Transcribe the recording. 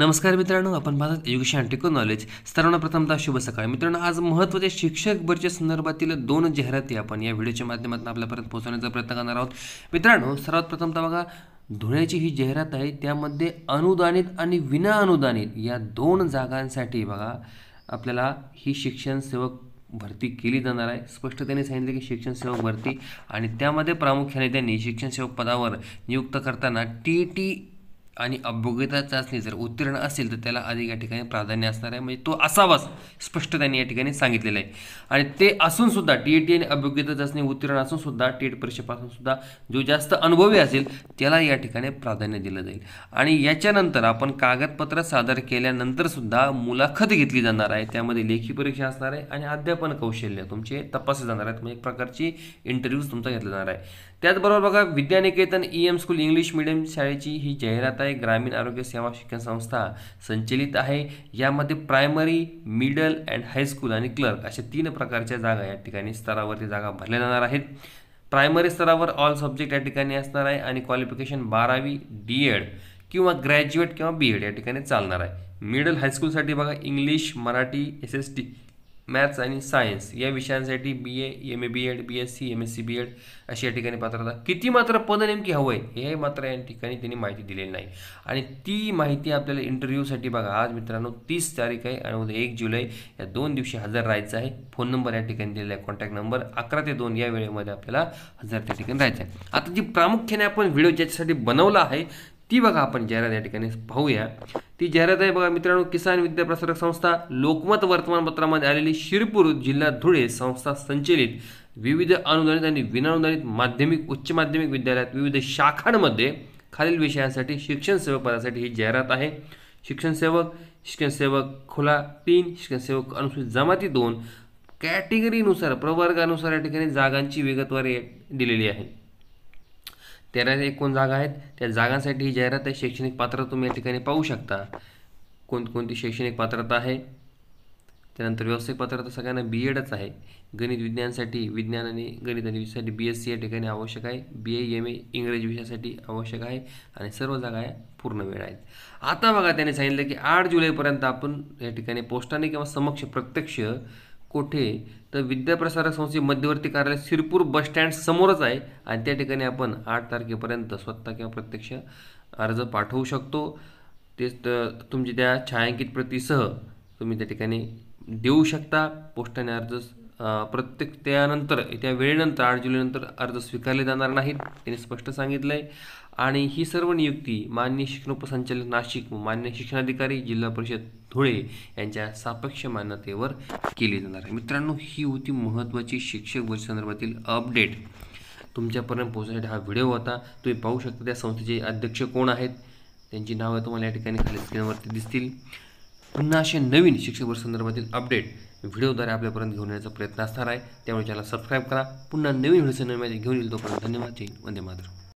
नमस्कार मित्रांनो आपण पाहतात एज्युकेशन टेक्नो नॉलेज सर्वांना प्रथमतः शुभ सकाळ मित्रांनो आज महत्त्वाचे शिक्षक भरच्या संदर्भातील दोन जाहिराती आपण या व्हिडिओच्या माध्यमातून आपल्यापर्यंत पोहोचवण्याचा प्रयत्न करणार आहोत मित्रांनो सर्वात प्रथमतः बघा धुळ्याची ही जाहिरात आहे त्यामध्ये अनुदानित आणि विना अनुदानित या दोन जागांसाठी बघा आपल्याला ही शिक्षण सेवक भरती केली जाणार आहे स्पष्ट त्यांनी सांगितले की शिक्षण सेवक भरती आणि त्यामध्ये प्रामुख्याने त्यांनी शिक्षण सेवक पदावर नियुक्त करताना टी टी आणि अपभोग्यता चाचणी जर उत्तीर्ण असेल तर त्याला अधिक या ठिकाणी प्राधान्य असणार आहे म्हणजे तो असावाच स्पष्ट त्यांनी या ठिकाणी सांगितलेलं आहे आणि ते असूनसुद्धा टी ई टी आणि अपभोग्यता चाचणी उत्तीर्ण असूनसुद्धा टेट परीक्षेपासून सुद्धा जो जास्त अनुभवी असेल त्याला या ठिकाणी प्राधान्य दिलं जाईल आणि याच्यानंतर आपण कागदपत्र सादर केल्यानंतरसुद्धा मुलाखत घेतली जाणार आहे त्यामध्ये लेखी परीक्षा असणार आहे आणि अध्यापन कौशल्य तुमचे तपासले जाणार आहेत म्हणजे एक प्रकारची इंटरव्ह्यूज तुमचा घेतला जाणार आहे त्याचबरोबर बघा Vidyaniketan E M school English medium शाळेची ही जाहिरात आहे ग्रामीण आरोग्य सेवा शिक्षण संस्था संचलित आहे यामध्ये प्रायमरी मिडल अँड हायस्कूल आणि क्लर्क अशा तीन प्रकारच्या जागा या ठिकाणी स्तरावरती जागा भरल्या जाणार आहेत प्रायमरी स्तरावर ऑल सब्जेक्ट या ठिकाणी असणार आहे आणि क्वालिफिकेशन बारावी डी एड किंवा ग्रॅज्युएट किंवा बी एड या ठिकाणी चालणार आहे मिडल हायस्कूलसाठी बघा English Marathi S S T maths आणि सायन्स या विषयांसाठी B A M A B Ed B S C M S C B Ed अशी या ठिकाणी पात्रता किती मात्र पद नेमकी हवं आहे हे मात्र या ठिकाणी त्यांनी माहिती दिलेली नाही आणि ती माहिती आपल्याला इंटरव्ह्यूसाठी बघा आज मित्रांनो तीस तारीख आहे आणि उद्या एक जुलै या दोन दिवशी हजर राहायचं आहे फोन नंबर या ठिकाणी दिलेला आहे कॉन्टॅक्ट नंबर अकरा ते दोन या वेळेमध्ये आपल्याला हजर त्या ठिकाणी राहायचं आहे आता जी प्रामुख्याने आपण व्हिडिओ ज्याच्यासाठी बनवला आहे ती बघा आपण जाहिरात या ठिकाणी पाहूया ती जाहिरात आहे बघा मित्रांनो किसान विद्या प्रसारक संस्था लोकमत वर्तमानपत्रामध्ये आलेली शिरपूर जिल्हा धुळे संस्था संचलित विविध अनुदानित आणि विनानुदानित माध्यमिक उच्च माध्यमिक विद्यालयात विविध शाखांमध्ये खालील विषयांसाठी शिक्षण सेवक पदासाठी ही जाहिरात आहे शिक्षणसेवक शिक्षणसेवक खुला तीन शिक्षणसेवक अनुसूचित जमाती दोन कॅटेगरीनुसार प्रवर्गानुसार या ठिकाणी जागांची विगतवारी दिलेली आहे तेरा एकूण जागा आहेत त्या जागांसाठी ही जाहिरात आहे शैक्षणिक पात्रता तुम्ही या ठिकाणी पाहू शकता कोणकोणती शैक्षणिक पात्रता आहे त्यानंतर व्यावसायिक पात्रता सगळ्यांना बी एडच आहे गणित विज्ञानसाठी विज्ञान आणि गणित आणि विषयासाठी बी एस सी या ठिकाणी आवश्यक आहे बी ए एम ए इंग्रजी विषयासाठी आवश्यक आहे आणि सर्व जागा आहे पूर्ण वेळ आहेत आता बघा त्याने सांगितलं की आठ जुलैपर्यंत आपण या ठिकाणी पोस्टाने किंवा समक्ष प्रत्यक्ष कोठे तर विद्याप्रसारक संस्थे मध्यवर्ती कार्यालय सिरपूर बस स्टँड समोरच आहे आणि त्या ठिकाणी आपण आठ तारखेपर्यंत स्वतः किंवा प्रत्यक्ष अर्ज पाठवू शकतो तेच तुमची त्या छायांकित प्रतीसह तुम्ही त्या ठिकाणी देऊ शकता पोस्टाने अर्ज प्रत्येक त्यानंतर त्या वेळेनंतर आठ जुलैनंतर अर्ज स्वीकारले जाणार नाहीत त्यांनी स्पष्ट सांगितलं आहे आणि ही सर्व नियुक्ती मान्य उपसंचालक नाशिक मान्य शिक्षणाधिकारी जिल्हा परिषद धुळे यांच्या सापेक्ष मान्यतेवर केली जाणार आहे मित्रांनो ही होती महत्त्वाची शिक्षक वर्ष संदर्भातील अपडेट तुमच्यापर्यंत पोहोचण्यासाठी हा व्हिडिओ होता तुम्ही पाहू शकता त्या संस्थेचे अध्यक्ष कोण आहेत त्यांची नावं तुम्हाला या ठिकाणी खाली स्क्रीनवरती दिसतील पुन्हा असे नवीन शिक्षक वर्ष संदर्भातील अपडेट व्हिडिओद्वारे आपल्यापर्यंत घेऊन येण्याचा प्रयत्न असणार आहे त्यामुळे चॅनल सबस्क्राईब करा पुन्हा नवीन व्हिडिओ नवीन घेऊन येईल तोपर्यंत धन्यवाद जय वंदे मात्र